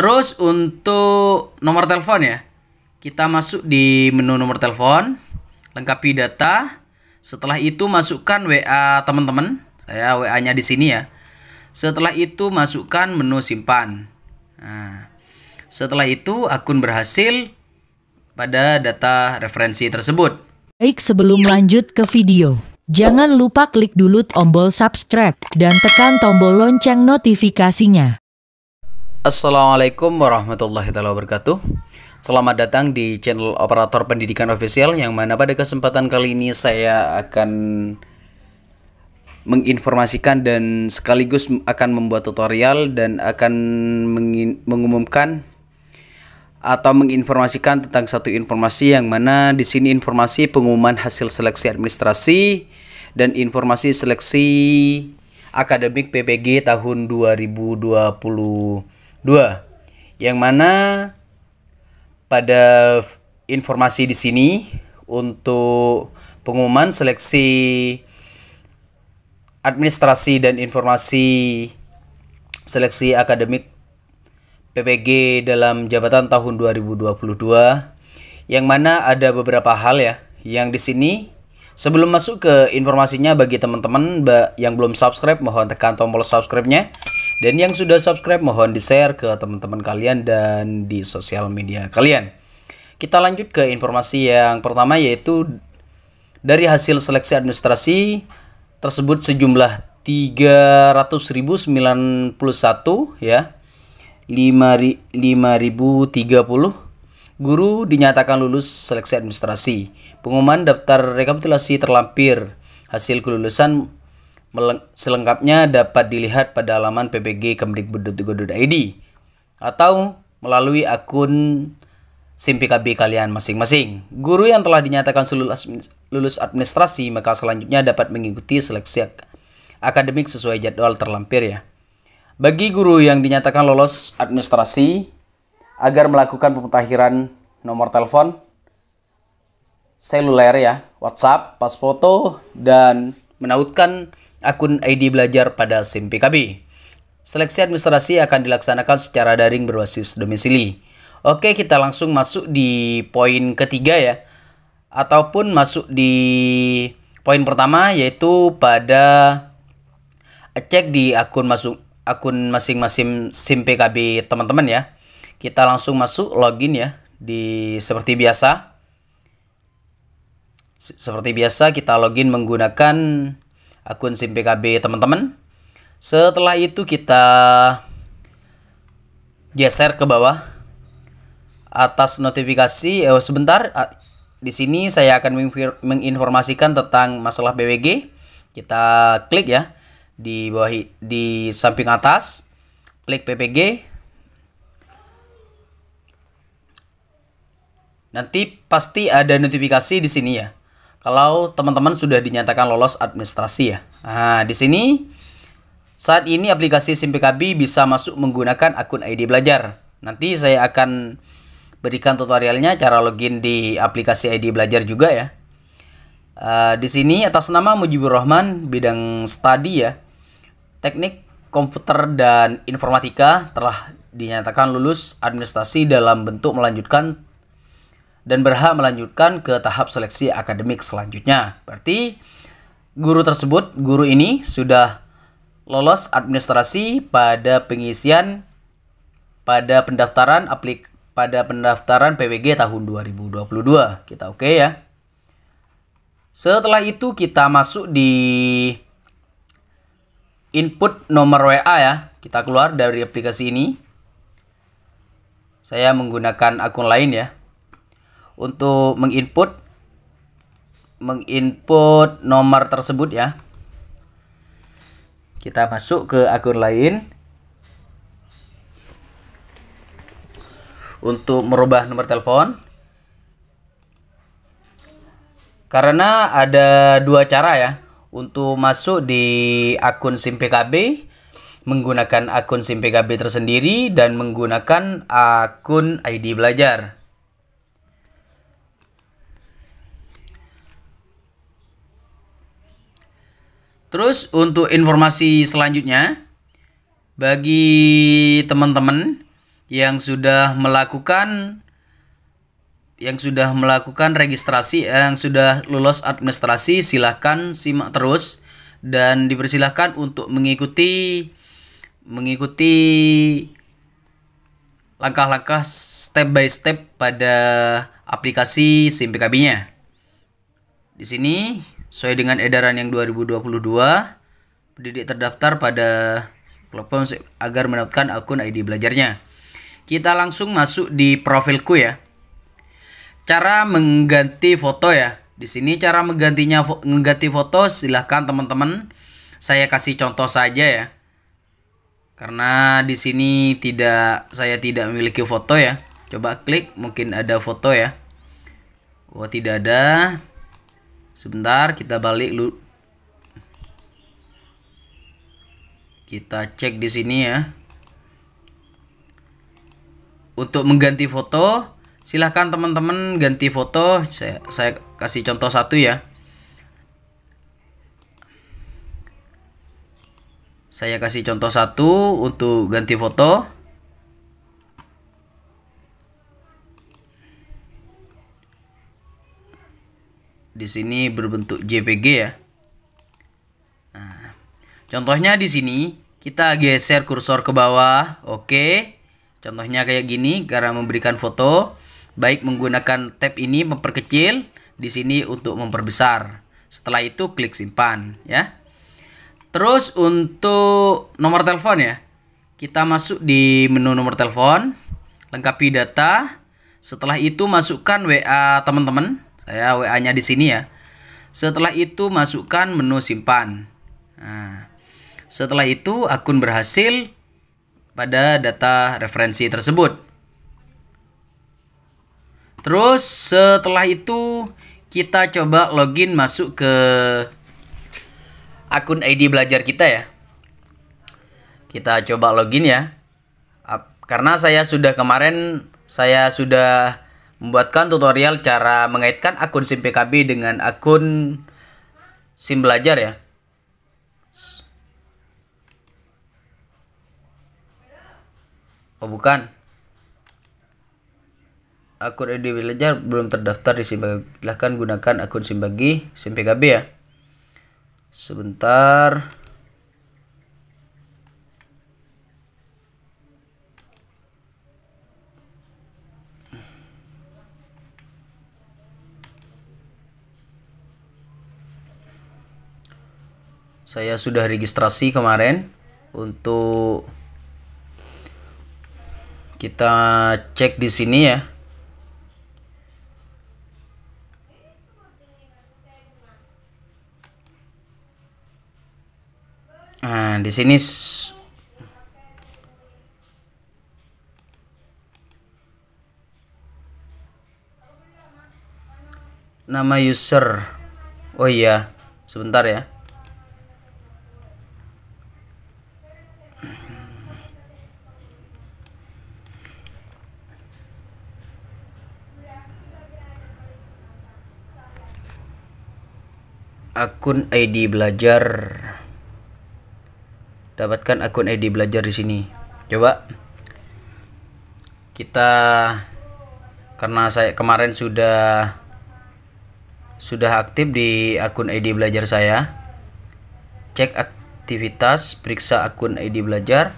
Terus untuk nomor telepon ya. Kita masuk di menu nomor telepon, lengkapi data. Setelah itu masukkan WA teman-teman. Saya WA-nya di sini ya. Setelah itu masukkan menu simpan. Nah, setelah itu akun berhasil pada data referensi tersebut. Baik, sebelum lanjut ke video, jangan lupa klik dulu tombol subscribe dan tekan tombol lonceng notifikasinya. Assalamualaikum warahmatullahi wabarakatuh Selamat datang di channel Operator Pendidikan ofisial Yang mana pada kesempatan kali ini saya akan Menginformasikan dan sekaligus akan membuat tutorial Dan akan mengumumkan atau menginformasikan tentang satu informasi yang mana di sini informasi pengumuman hasil seleksi administrasi dan informasi seleksi akademik PPG tahun 2020 Dua, yang mana pada informasi di sini untuk pengumuman seleksi administrasi dan informasi seleksi akademik PPG dalam jabatan tahun 2022 yang mana ada beberapa hal ya yang di sini sebelum masuk ke informasinya bagi teman-teman yang belum subscribe mohon tekan tombol subscribe-nya dan yang sudah subscribe mohon di-share ke teman-teman kalian dan di sosial media kalian. Kita lanjut ke informasi yang pertama yaitu dari hasil seleksi administrasi tersebut sejumlah 300.091 ya. 5.030 guru dinyatakan lulus seleksi administrasi. Pengumuman daftar rekapitulasi terlampir. Hasil kelulusan Selengkapnya dapat dilihat pada halaman PPG kemdikbud.go.id atau melalui akun SIMPKB kalian masing-masing. Guru yang telah dinyatakan lulus administrasi maka selanjutnya dapat mengikuti seleksi akademik sesuai jadwal terlampir ya. Bagi guru yang dinyatakan lolos administrasi agar melakukan pemutakhiran nomor telepon seluler ya, WhatsApp, pas foto dan menautkan akun ID belajar pada SIM PKB. Seleksi administrasi akan dilaksanakan secara daring berbasis domisili. Oke, kita langsung masuk di poin ketiga ya. Ataupun masuk di poin pertama yaitu pada cek di akun masuk akun masing-masing SIM PKB teman-teman ya. Kita langsung masuk login ya di seperti biasa. Seperti biasa kita login menggunakan akun SIM PKB teman-teman. Setelah itu kita geser ke bawah atas notifikasi eh, sebentar ah, di sini saya akan menginformasikan tentang masalah BWG. Kita klik ya di bawah di samping atas klik PPG Nanti pasti ada notifikasi di sini ya kalau teman-teman sudah dinyatakan lolos administrasi ya. Nah, di sini saat ini aplikasi SimPKB bisa masuk menggunakan akun ID Belajar. Nanti saya akan berikan tutorialnya cara login di aplikasi ID Belajar juga ya. Uh, di sini atas nama Mujibur Rahman bidang studi ya. Teknik komputer dan informatika telah dinyatakan lulus administrasi dalam bentuk melanjutkan dan berhak melanjutkan ke tahap seleksi akademik selanjutnya. Berarti guru tersebut, guru ini sudah lolos administrasi pada pengisian pada pendaftaran aplik pada pendaftaran PWG tahun 2022. Kita oke okay ya. Setelah itu kita masuk di input nomor WA ya. Kita keluar dari aplikasi ini. Saya menggunakan akun lain ya untuk menginput menginput nomor tersebut ya. Kita masuk ke akun lain. Untuk merubah nomor telepon. Karena ada dua cara ya untuk masuk di akun SIM PKB menggunakan akun SIM PKB tersendiri dan menggunakan akun ID belajar. Terus untuk informasi selanjutnya bagi teman-teman yang sudah melakukan yang sudah melakukan registrasi yang sudah lulus administrasi silahkan simak terus dan dipersilahkan untuk mengikuti mengikuti langkah-langkah step by step pada aplikasi SIM PKB-nya. Di sini Sesuai dengan edaran yang 2022, pendidik terdaftar pada platform agar mendapatkan akun ID belajarnya. Kita langsung masuk di profilku ya. Cara mengganti foto ya. Di sini cara menggantinya mengganti foto silahkan teman-teman. Saya kasih contoh saja ya. Karena di sini tidak saya tidak memiliki foto ya. Coba klik mungkin ada foto ya. Oh, tidak ada. Sebentar, kita balik lu. Kita cek di sini ya. Untuk mengganti foto, silahkan teman-teman ganti foto. Saya, saya kasih contoh satu ya. Saya kasih contoh satu untuk ganti foto. di sini berbentuk JPG ya. Nah, contohnya di sini kita geser kursor ke bawah, oke. Contohnya kayak gini karena memberikan foto, baik menggunakan tab ini memperkecil, di sini untuk memperbesar. Setelah itu klik simpan ya. Terus untuk nomor telepon ya. Kita masuk di menu nomor telepon, lengkapi data. Setelah itu masukkan WA teman-teman ya WA-nya di sini ya. Setelah itu masukkan menu simpan. Nah, setelah itu akun berhasil pada data referensi tersebut. Terus setelah itu kita coba login masuk ke akun ID belajar kita ya. Kita coba login ya. Karena saya sudah kemarin saya sudah membuatkan tutorial cara mengaitkan akun SIM PKB dengan akun SIM belajar ya. Oh bukan. Akun ID belajar belum terdaftar di SIM Silahkan gunakan akun SIM bagi SIM PKB ya. Sebentar. saya sudah registrasi kemarin untuk kita cek di sini ya. Nah, di sini nama user. Oh iya, sebentar ya. akun ID belajar. Dapatkan akun ID belajar di sini. Coba kita karena saya kemarin sudah sudah aktif di akun ID belajar saya. Cek aktivitas, periksa akun ID belajar.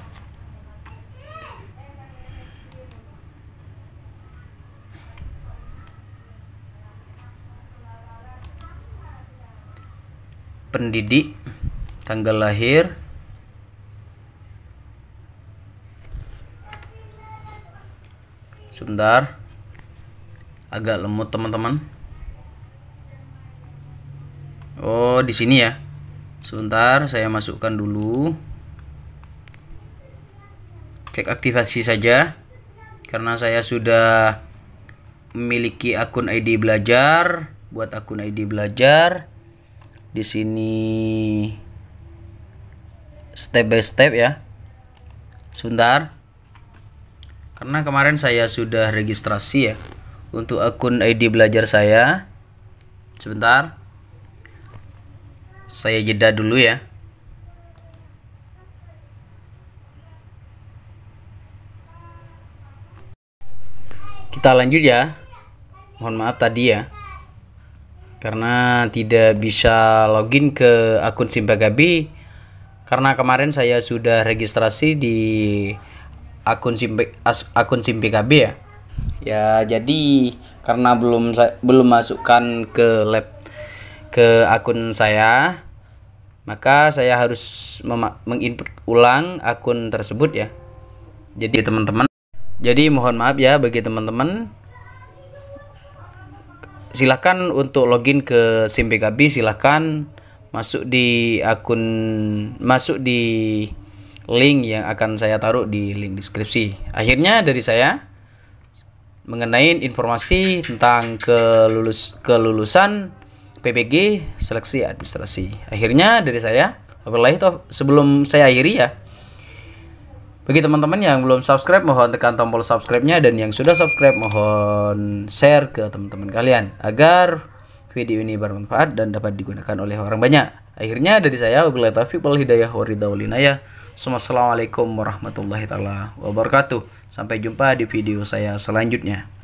pendidik, tanggal lahir, sebentar agak lemot teman-teman oh di sini ya sebentar saya masukkan dulu cek aktivasi saja karena saya sudah memiliki akun ID belajar buat akun ID belajar di sini step by step ya sebentar karena kemarin saya sudah registrasi ya untuk akun ID belajar saya sebentar saya jeda dulu ya kita lanjut ya mohon maaf tadi ya karena tidak bisa login ke akun Simpagabi karena kemarin saya sudah registrasi di akun as, akun Simpagabi ya. Ya, jadi karena belum belum masukkan ke lab ke akun saya, maka saya harus menginput ulang akun tersebut ya. Jadi teman-teman, jadi mohon maaf ya bagi teman-teman silahkan untuk login ke SIM BKB silahkan masuk di akun masuk di link yang akan saya taruh di link deskripsi. Akhirnya dari saya mengenai informasi tentang kelulus kelulusan PPG seleksi administrasi. Akhirnya dari saya, apalagi itu sebelum saya akhiri ya, bagi teman-teman yang belum subscribe, mohon tekan tombol subscribe-nya dan yang sudah subscribe mohon share ke teman-teman kalian agar video ini bermanfaat dan dapat digunakan oleh orang banyak. Akhirnya dari saya wabillahi taufiq wal hidayah waridawlinaya. Assalamualaikum warahmatullahi taala wabarakatuh. Sampai jumpa di video saya selanjutnya.